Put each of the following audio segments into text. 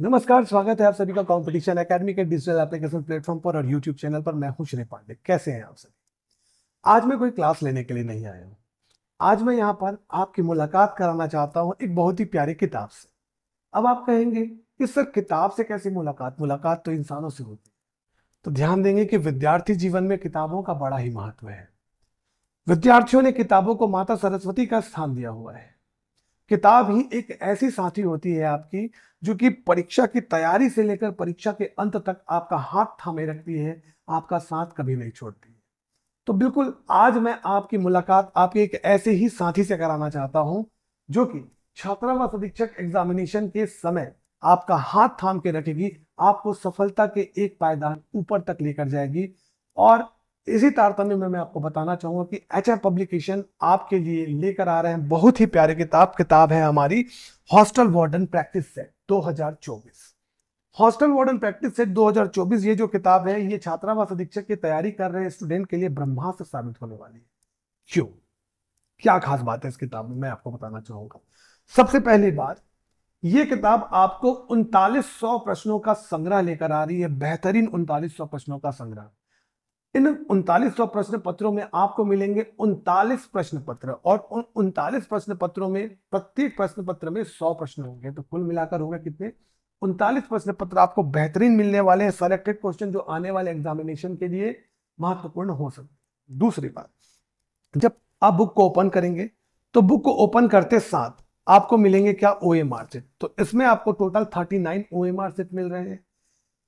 नमस्कार स्वागत है आप सभी का कंपटीशन एकेडमी के डिजिटल एप्लीकेशन प्लेटफॉर्म पर और यूट्यूब चैनल पर मैं हूं श्री पांडे कैसे हैं आप सभी आज मैं कोई क्लास लेने के लिए नहीं आया हूँ आज मैं यहाँ पर आपकी मुलाकात कराना चाहता हूँ एक बहुत ही प्यारी किताब से अब आप कहेंगे कि सर किताब से कैसी मुलाकात मुलाकात तो इंसानों से होती है तो ध्यान देंगे कि विद्यार्थी जीवन में किताबों का बड़ा ही महत्व है विद्यार्थियों ने किताबों को माता सरस्वती का स्थान दिया हुआ है किताब ही एक ऐसी साथी होती है आपकी जो कि परीक्षा की तैयारी से लेकर परीक्षा के अंत तक आपका हाथ थामे रखती है आपका साथ कभी नहीं छोड़ती तो बिल्कुल आज मैं आपकी मुलाकात आपके एक ऐसे ही साथी से कराना चाहता हूं जो कि छात्रावास अधीक्षक एग्जामिनेशन के समय आपका हाथ थाम के रखेगी आपको सफलता के एक पायदान ऊपर तक लेकर जाएगी और इसी तारतम्य में मैं आपको बताना चाहूंगा कि एच आर पब्लिकेशन आपके लिए लेकर आ रहे हैं बहुत ही प्यारी किताब किताब है हमारी hostel warden practice set 2024 hostel warden practice set 2024 ये जो किताब है ये छात्रावास अधीक्षक की तैयारी कर रहे स्टूडेंट के लिए ब्रह्मास्त्र साबित होने वाली है क्यों क्या खास बात है इस किताब में मैं आपको बताना चाहूंगा सबसे पहली बात ये किताब आपको उनतालीस प्रश्नों का संग्रह लेकर आ रही है बेहतरीन उनतालीस प्रश्नों का संग्रह इन उनतालीस सौ प्रश्न पत्रों में आपको मिलेंगे उनतालीस प्रश्न पत्र और उनतालीस प्रश्न पत्रों में प्रत्येक प्रश्न पत्र में सौ प्रश्न होंगे तो कुल मिलाकर होगा कितने उनतालीस प्रश्न पत्र आपको बेहतरीन मिलने वाले हैं सेलेक्टेड क्वेश्चन जो आने वाले एग्जामिनेशन के लिए महत्वपूर्ण हो सकते दूसरी बात जब आप बुक को ओपन करेंगे तो बुक को ओपन करते साथ आपको मिलेंगे क्या ओ एम आर सेट तो इसमें आपको total thirty nine O M R set मिल रहे हैं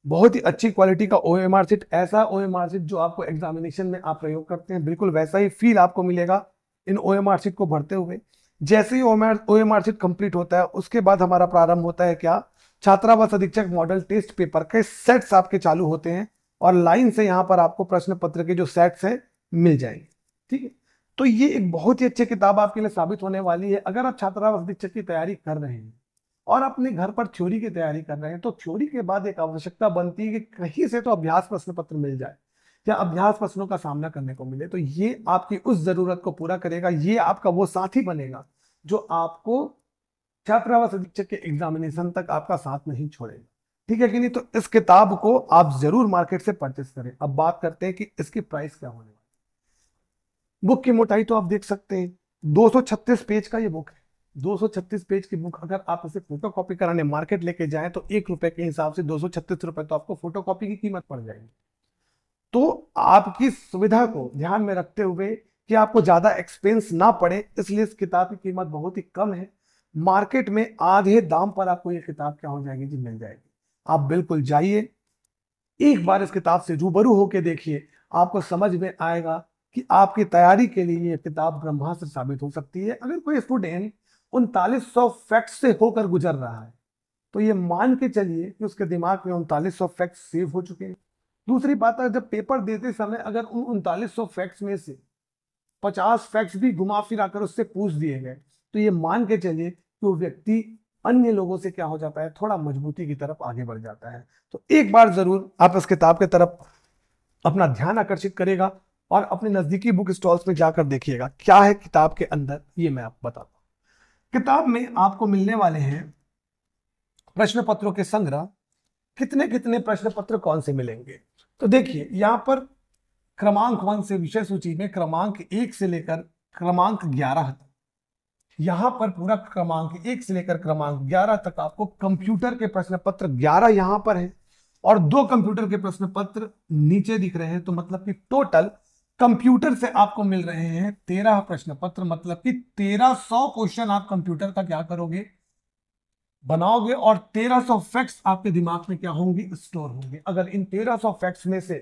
बहुत ही अच्छी क्वालिटी का ओ एम आर सीट ऐसा ओ एम आर सीट जो आपको एग्जामिनेशन में आप प्रयोग करते हैं बिल्कुल वैसा ही फील आपको मिलेगा इन ओ एम आर सीट को भरते हुए जैसे ही O M R sheet complete होता है उसके बाद हमारा प्रारंभ होता है क्या छात्रावास अधीक्षक मॉडल टेस्ट पेपर के सेट्स आपके चालू होते हैं और लाइन से यहाँ पर आपको प्रश्न पत्र के जो सेट्स हैं मिल जाएंगे ठीक है तो ये एक बहुत ही अच्छी किताब आपके लिए साबित होने वाली है अगर आप छात्रावास अधीक्षक की तैयारी कर रहे हैं और अपने घर पर थ्योरी की तैयारी कर रहे हैं तो थ्योरी के बाद एक आवश्यकता बनती है कि कहीं से तो अभ्यास प्रश्न पत्र मिल जाए या अभ्यास प्रश्नों का सामना करने को मिले तो ये आपकी उस जरूरत को पूरा करेगा ये आपका वो साथी बनेगा जो आपको छात्रावास अधीक्षक के एग्जामिनेशन तक आपका साथ नहीं छोड़ेगा ठीक है कि नहीं तो इस किताब को आप जरूर मार्केट से परचेस करें अब बात करते हैं कि इसकी प्राइस क्या होने वाली बुक की मोटाई तो आप देख सकते हैं 236 पेज का ये बुक है 236 पेज की बुक अगर आप इसे फोटो कॉपी कराने मार्केट लेके जाएं तो एक रुपए के हिसाब से दो सौ रुपए तो आपको फोटो कॉपी की कीमत पड़ जाएगी तो आपकी सुविधा को ध्यान में रखते हुए कि आपको ज्यादा एक्सपेंस ना पड़े इसलिए इस किताब की कीमत बहुत ही कम है मार्केट में आधे दाम पर आपको ये किताब क्या हो जाएगी जी मिल जाएगी आप बिल्कुल जाइए एक बार इस किताब से रूबरू होके देखिए आपको समझ में आएगा कि आपकी तैयारी के लिए यह किताब ब्रह्मास्त्र साबित हो सकती है अगर कोई स्टूडेंट उनतालीस सौ फैक्ट से होकर गुजर रहा है तो ये मान के चलिए कि उसके दिमाग में उनतालीस सौ फैक्ट सेव हो चुके हैं दूसरी बात है जब पेपर देते समय अगर उन उनतालीस सौ फैक्ट्स में से पचास फैक्ट्स भी घुमा फिरा कर उससे पूछ दिए गए तो ये मान के चलिए कि वो व्यक्ति अन्य लोगों से क्या हो जाता है थोड़ा मजबूती की तरफ आगे बढ़ जाता है तो एक बार जरूर आप इस किताब के तरफ अपना ध्यान आकर्षित करेगा और अपने नजदीकी बुक स्टॉल्स में जाकर देखिएगा क्या है किताब के अंदर ये मैं आप बताता किताब में आपको मिलने वाले हैं प्रश्न पत्रों के संग्रह कितने कितने प्रश्न पत्र कौन से मिलेंगे तो देखिए यहाँ पर क्रमांक वन से विषय सूची में क्रमांक एक से लेकर क्रमांक ग्यारह तक यहाँ पर पूरा क्रमांक एक से लेकर क्रमांक ग्यारह तक आपको कंप्यूटर के प्रश्न पत्र ग्यारह यहाँ पर है और दो कंप्यूटर के प्रश्न पत्र नीचे दिख रहे हैं तो मतलब कि टोटल कंप्यूटर से आपको मिल रहे हैं तेरह प्रश्न पत्र मतलब कि तेरह सौ क्वेश्चन आप कंप्यूटर का क्या करोगे बनाओगे और तेरह सौ फैक्ट्स आपके दिमाग में क्या होंगे स्टोर होंगे अगर इन तेरह सौ फैक्ट्स में से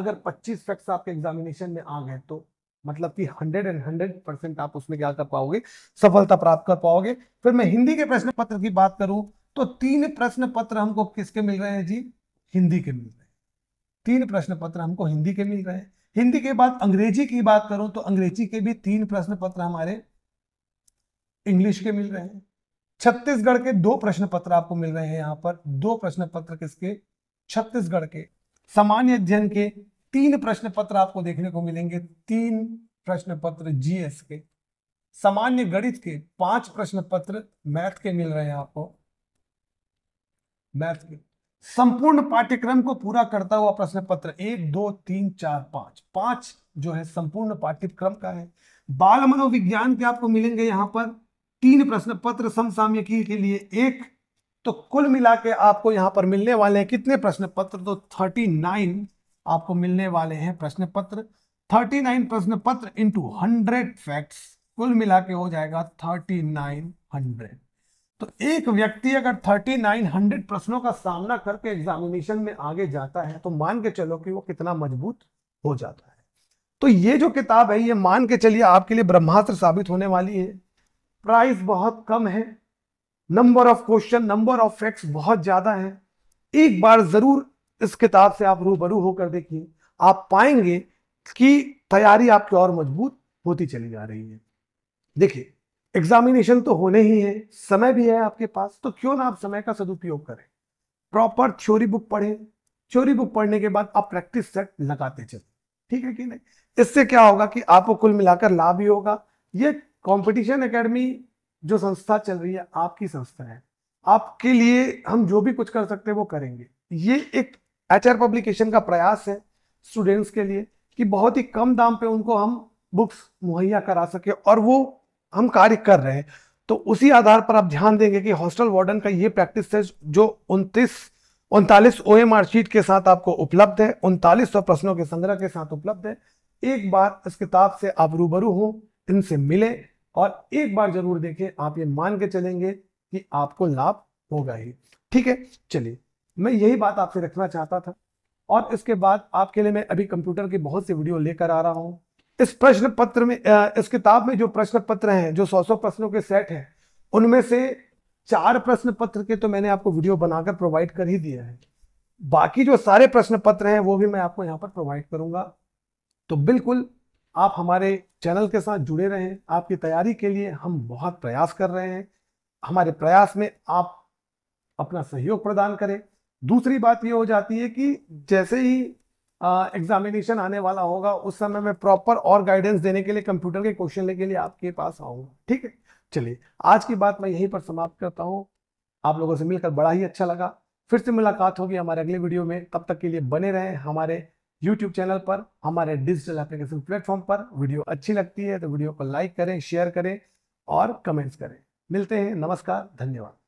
अगर पच्चीस फैक्ट्स आपके एग्जामिनेशन में आ गए तो मतलब कि हंड्रेड एंड हंड्रेड परसेंट आप उसमें क्या कर पाओगे सफलता प्राप्त कर पाओगे फिर मैं हिंदी के प्रश्न पत्र की बात करूं तो तीन प्रश्न पत्र हमको किसके मिल रहे हैं जी हिंदी के मिल रहे हैं तीन प्रश्न पत्र हमको हिंदी के मिल रहे हैं हिंदी के बाद अंग्रेजी की बात करूं तो अंग्रेजी के भी तीन प्रश्न पत्र हमारे इंग्लिश के मिल रहे हैं छत्तीसगढ़ के दो प्रश्न पत्र आपको मिल रहे हैं यहाँ पर दो प्रश्न पत्र किसके छत्तीसगढ़ के सामान्य अध्ययन के तीन प्रश्न पत्र आपको देखने को मिलेंगे तीन प्रश्न पत्र जीएस के सामान्य गणित के पांच प्रश्न पत्र मैथ के मिल रहे हैं आपको मैथ के संपूर्ण पाठ्यक्रम को पूरा करता हुआ प्रश्न पत्र एक दो तीन चार पांच पांच जो है संपूर्ण पाठ्यक्रम का है बाल मनोविज्ञान के आपको मिलेंगे यहाँ पर तीन प्रश्न पत्र समसामयिकी के लिए एक तो कुल मिला के आपको यहाँ पर मिलने वाले हैं कितने प्रश्न पत्र तो थर्टी नाइन आपको मिलने वाले हैं प्रश्न पत्र थर्टी नाइन प्रश्न पत्र इंटू हंड्रेड फैक्ट्स कुल मिला के हो जाएगा थर्टी नाइन हंड्रेड तो एक व्यक्ति अगर 3900 प्रश्नों का सामना करके एग्जामिनेशन में आगे जाता है तो मान के चलो कि वो कितना मजबूत हो जाता है तो ये जो किताब है ये मान के चलिए आपके लिए ब्रह्मास्त्र साबित होने वाली है प्राइस बहुत कम है number of question number of facts बहुत ज्यादा है एक बार जरूर इस किताब से आप रूबरू होकर देखिए आप पाएंगे कि तैयारी आपकी और मजबूत होती चली जा रही है देखिए एग्जामिनेशन तो होने ही है समय भी है आपके पास तो क्यों ना आप समय का सदुपयोग करें प्रॉपर थ्योरी बुक पढ़ें थ्योरी बुक पढ़ने के बाद आप प्रैक्टिस सेट लगाते चले ठीक है कि नहीं इससे क्या होगा कि आपको कुल मिलाकर लाभ ही होगा ये कंपटीशन एकेडमी जो संस्था चल रही है आपकी संस्था है आपके लिए हम जो भी कुछ कर सकते हैं वो करेंगे ये एक एच पब्लिकेशन का प्रयास है स्टूडेंट्स के लिए कि बहुत ही कम दाम पे उनको हम बुक्स मुहैया करा सके और वो हम कार्य कर रहे हैं तो उसी आधार पर आप ध्यान देंगे कि हॉस्टल वार्डन का ये प्रैक्टिस है जो उनतीस उनतालीस ओ एम शीट के साथ आपको उपलब्ध है उनतालीस सौ प्रश्नों के संग्रह के साथ उपलब्ध है एक बार इस किताब से आप रूबरू हो इनसे मिले और एक बार जरूर देखें आप ये मान के चलेंगे कि आपको लाभ होगा ही ठीक है चलिए मैं यही बात आपसे रखना चाहता था और इसके बाद आपके लिए मैं अभी कंप्यूटर की बहुत सी वीडियो लेकर आ रहा हूँ इस प्रश्न पत्र में इस किताब में जो प्रश्न पत्र हैं जो सौ सौ प्रश्नों के सेट हैं उनमें से चार प्रश्न पत्र के तो मैंने आपको वीडियो बनाकर प्रोवाइड कर ही दिया है बाकी जो सारे प्रश्न पत्र हैं वो भी मैं आपको यहाँ पर प्रोवाइड करूंगा तो बिल्कुल आप हमारे चैनल के साथ जुड़े रहें आपकी तैयारी के लिए हम बहुत प्रयास कर रहे हैं हमारे प्रयास में आप अपना सहयोग प्रदान करें दूसरी बात ये हो जाती है कि जैसे ही एग्जामिनेशन आने वाला होगा उस समय मैं प्रॉपर और गाइडेंस देने के लिए कंप्यूटर के क्वेश्चन लेने के लिए आपके पास आऊँगा ठीक है चलिए आज की बात मैं यहीं पर समाप्त करता हूँ आप लोगों से मिलकर बड़ा ही अच्छा लगा फिर से मुलाकात होगी हमारे अगले वीडियो में तब तक के लिए बने रहें हमारे यूट्यूब चैनल पर हमारे डिजिटल एप्लीकेशन प्लेटफॉर्म पर वीडियो अच्छी लगती है तो वीडियो को लाइक करें शेयर करें और कमेंट्स करें मिलते हैं नमस्कार धन्यवाद